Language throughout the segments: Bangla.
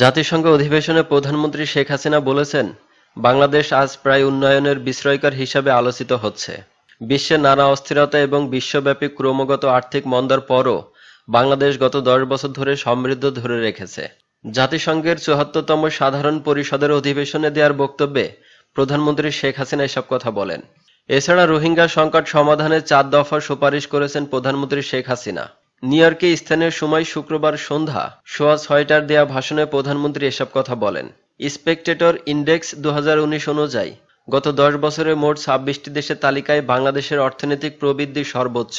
জাতিসংঘ অধিবেশনে প্রধানমন্ত্রী শেখ হাসিনা বলেছেন বাংলাদেশ আজ প্রায় উন্নয়নের বিস্ময়কর হিসাবে আলোচিত হচ্ছে বিশ্বে নানা অস্থিরতা এবং বিশ্বব্যাপী ক্রমাগত আর্থিক মন্দার পরও বাংলাদেশ গত দশ বছর ধরে সমৃদ্ধ ধরে রেখেছে জাতিসংঘের চুহাত্তরতম সাধারণ পরিষদের অধিবেশনে দেওয়ার বক্তব্যে প্রধানমন্ত্রী শেখ হাসিনা এসব কথা বলেন এছাড়া রোহিঙ্গা সংকট সমাধানে চার দফা সুপারিশ করেছেন প্রধানমন্ত্রী শেখ হাসিনা নিউইয়র্কে স্থানীয় সময় শুক্রবার সন্ধ্যা সোয়া ছয়টার দেয়া ভাষণে প্রধানমন্ত্রী এসব কথা বলেন স্পেকটেটর ইন্ডেক্স দু অনুযায়ী গত দশ বছরে মোট ছাব্বিশটি দেশের তালিকায় বাংলাদেশের অর্থনৈতিক প্রবৃদ্ধি সর্বোচ্চ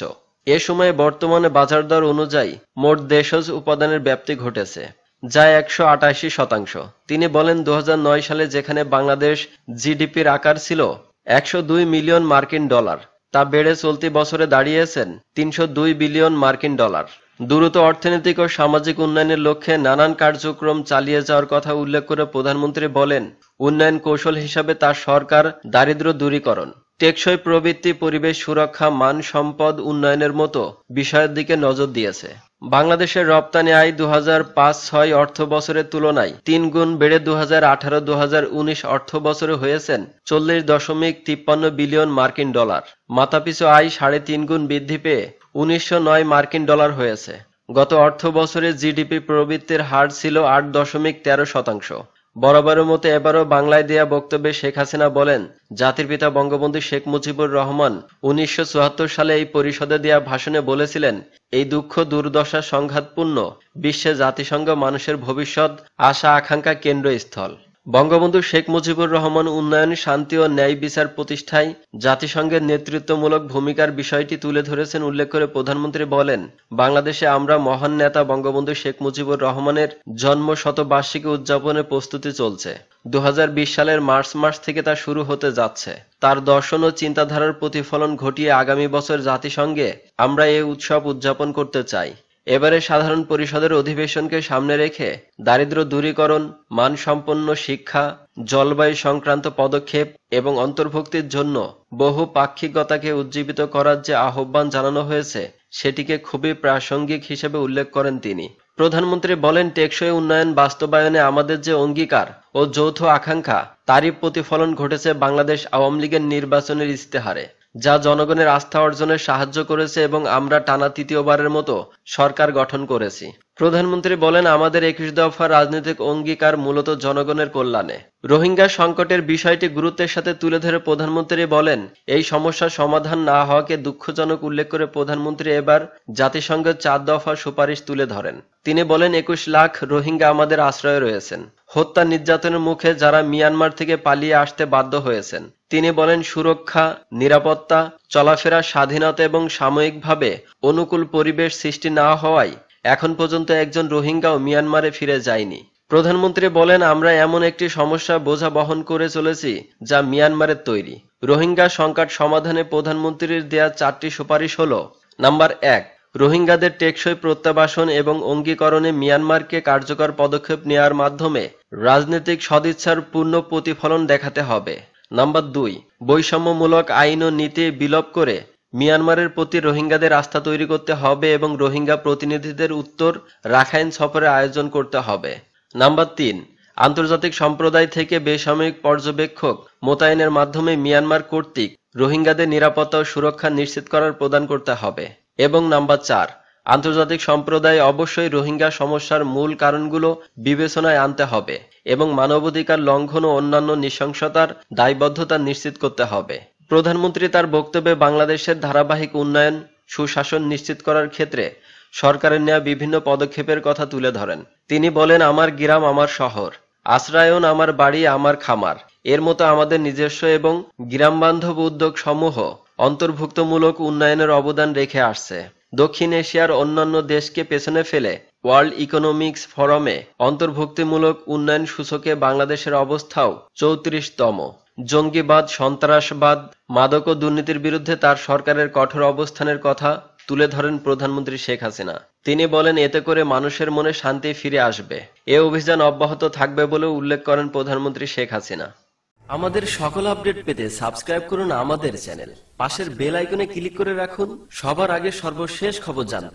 এ সময়ে বর্তমানে বাজার দর অনুযায়ী মোট দেশজ উপাদানের ব্যাপ্তি ঘটেছে যা একশো আটাশি শতাংশ তিনি বলেন দু সালে যেখানে বাংলাদেশ জিডিপির আকার ছিল একশো মিলিয়ন মার্কিন ডলার তা বেড়ে চলতি বছরে দাঁড়িয়েছেন তিনশো বিলিয়ন মার্কিন ডলার দ্রুত অর্থনৈতিক ও সামাজিক উন্নয়নের লক্ষ্যে নানান কার্যক্রম চালিয়ে যাওয়ার কথা উল্লেখ করে প্রধানমন্ত্রী বলেন উন্নয়ন কৌশল হিসাবে তার সরকার দারিদ্র দূরীকরণ টেকসই প্রবৃত্তি পরিবেশ সুরক্ষা মান সম্পদ উন্নয়নের মতো বিষয়ের দিকে নজর দিয়েছে বাংলাদেশের রপ্তানি আয় দু হাজার পাঁচ ছয় অর্থ বছরের তুলনায় তিন গুণ বেড়ে দু হাজার আঠারো দু হাজার উনিশ অর্থ বছরে হয়েছেন চল্লিশ দশমিক তিপ্পান্ন বিলিয়ন মার্কিন ডলার মাথাপিছু আয় সাড়ে তিন গুণ বৃদ্ধি পেয়ে উনিশশো নয় মার্কিন ডলার হয়েছে গত অর্থ বছরে জিডিপি প্রবৃত্তির হার ছিল আট দশমিক তেরো শতাংশ বরাবরের মতো এবারও বাংলায় দেয়া বক্তব্যে শেখ হাসিনা বলেন জাতির পিতা বঙ্গবন্ধু শেখ মুজিবুর রহমান উনিশশো সালে এই পরিষদে দেয়া ভাষণে বলেছিলেন এই দুঃখ দুর্দশা সংঘাতপূর্ণ বিশ্বে জাতিসংঘ মানুষের ভবিষ্যৎ আশা আকাঙ্ক্ষা কেন্দ্রস্থল বঙ্গবন্ধু শেখ মুজিবুর রহমান উন্নয়ন শান্তি ও ন্যায় বিচার প্রতিষ্ঠায় জাতিসংঘের নেতৃত্বমূলক ভূমিকার বিষয়টি তুলে ধরেছেন উল্লেখ করে প্রধানমন্ত্রী বলেন বাংলাদেশে আমরা মহান নেতা বঙ্গবন্ধু শেখ মুজিবুর রহমানের জন্ম শতবার্ষিকী উদযাপনের প্রস্তুতি চলছে দু সালের মার্চ মাস থেকে তা শুরু হতে যাচ্ছে তার দর্শন ও চিন্তাধারার প্রতিফলন ঘটিয়ে আগামী বছর জাতিসংঘে আমরা এই উৎসব উদযাপন করতে চাই এবারে সাধারণ পরিষদের অধিবেশনকে সামনে রেখে দারিদ্র দূরীকরণ মানসম্পন্ন শিক্ষা জলবায়ু সংক্রান্ত পদক্ষেপ এবং অন্তর্ভুক্তির জন্য বহু পাক্ষিকতাকে উজ্জীবিত করার যে আহ্বান জানানো হয়েছে সেটিকে খুবই প্রাসঙ্গিক হিসেবে উল্লেখ করেন তিনি প্রধানমন্ত্রী বলেন টেকসই উন্নয়ন বাস্তবায়নে আমাদের যে অঙ্গীকার ও যৌথ আকাঙ্ক্ষা তারই প্রতিফলন ঘটেছে বাংলাদেশ আওয়ামী লীগের নির্বাচনের ইস্তেহারে যা জনগণের আস্থা অর্জনে সাহায্য করেছে এবং আমরা টানা তৃতীয়বারের মতো সরকার গঠন করেছি প্রধানমন্ত্রী বলেন আমাদের একুশ দফা রাজনৈতিক অঙ্গীকার মূলত জনগণের কল্যাণে রোহিঙ্গা সংকটের বিষয়টি গুরুত্বের সাথে তুলে ধরে প্রধানমন্ত্রী বলেন এই সমস্যার সমাধান না হওয়াকে দুঃখজনক উল্লেখ করে প্রধানমন্ত্রী এবার জাতিসংঘের চার দফা সুপারিশ তুলে ধরেন তিনি বলেন একুশ লাখ রোহিঙ্গা আমাদের আশ্রয়ে রয়েছেন হত্যা নির্যাতনের মুখে যারা মিয়ানমার থেকে পালিয়ে আসতে বাধ্য হয়েছেন তিনি বলেন সুরক্ষা নিরাপত্তা চলাফেরা স্বাধীনতা এবং সাময়িকভাবে অনুকূল পরিবেশ সৃষ্টি না হওয়ায় এখন পর্যন্ত একজন রোহিঙ্গাও মিয়ানমারে ফিরে যায়নি প্রধানমন্ত্রী বলেন আমরা এমন একটি সমস্যা বোঝা বহন করে চলেছি যা মিয়ানমারের তৈরি রোহিঙ্গা সংকট সমাধানে প্রধানমন্ত্রীর দেয়া চারটি সুপারিশ হল নাম্বার এক রোহিঙ্গাদের টেকসই প্রত্যাবাসন এবং অঙ্গীকরণে মিয়ানমারকে কার্যকর পদক্ষেপ নেওয়ার মাধ্যমে রাজনৈতিক সদিচ্ছার পূর্ণ প্রতিফলন দেখাতে হবে নাম্বার দুই বৈষম্যমূলক আইন ও নীতি বিলোপ করে মিয়ানমারের প্রতি রোহিঙ্গাদের আস্থা তৈরি করতে হবে এবং রোহিঙ্গা প্রতিনিধিদের উত্তর রাখাইন সফরের আয়োজন করতে হবে নাম্বার তিন আন্তর্জাতিক সম্প্রদায় থেকে বেসামরিক পর্যবেক্ষক মোতায়েনের মাধ্যমে মিয়ানমার কর্তৃক রোহিঙ্গাদের নিরাপত্তা ও সুরক্ষা নিশ্চিত করার প্রদান করতে হবে এবং নাম্বার চার আন্তর্জাতিক সম্প্রদায় অবশ্যই রোহিঙ্গা সমস্যার মূল কারণগুলো বিবেচনায় আনতে হবে এবং মানবাধিকার লঙ্ঘন ও অন্যান্য নৃশংসতার দায়বদ্ধতা নিশ্চিত করতে হবে প্রধানমন্ত্রী তার বক্তব্যে বাংলাদেশের ধারাবাহিক উন্নয়ন সুশাসন নিশ্চিত করার ক্ষেত্রে সরকারের নেওয়া বিভিন্ন পদক্ষেপের কথা তুলে ধরেন তিনি বলেন আমার গ্রাম আমার শহর আশ্রায়ন আমার বাড়ি আমার খামার এর মতো আমাদের নিজস্ব এবং গ্রাম বান্ধব উদ্যোগ সমূহ অন্তর্ভুক্তমূলক উন্নয়নের অবদান রেখে আসছে দক্ষিণ এশিয়ার অন্যান্য দেশকে পেছনে ফেলে ওয়ার্ল্ড ইকোনমিক্স ফোরামে অন্তর্ভুক্তিমূলক উন্নয়ন সূচকে বাংলাদেশের অবস্থাও চৌত্রিশতম জঙ্গিবাদ, সন্ত্রাসবাদ, মাদক ও দুর্নীতির বিরুদ্ধে তার সরকারের কঠোর অবস্থানের কথা তুলে ধরেন প্রধানমন্ত্রী শেখ হাসিনা তিনি বলেন এতে করে মানুষের মনে শান্তি ফিরে আসবে এ অভিযান অব্যাহত থাকবে বলে উল্লেখ করেন প্রধানমন্ত্রী শেখ হাসিনা আমাদের সকল আপডেট পেতে সাবস্ক্রাইব করুন আমাদের চ্যানেল পাশের বেল আইকনে ক্লিক করে রাখুন সবার আগে সর্বশেষ খবর জানতে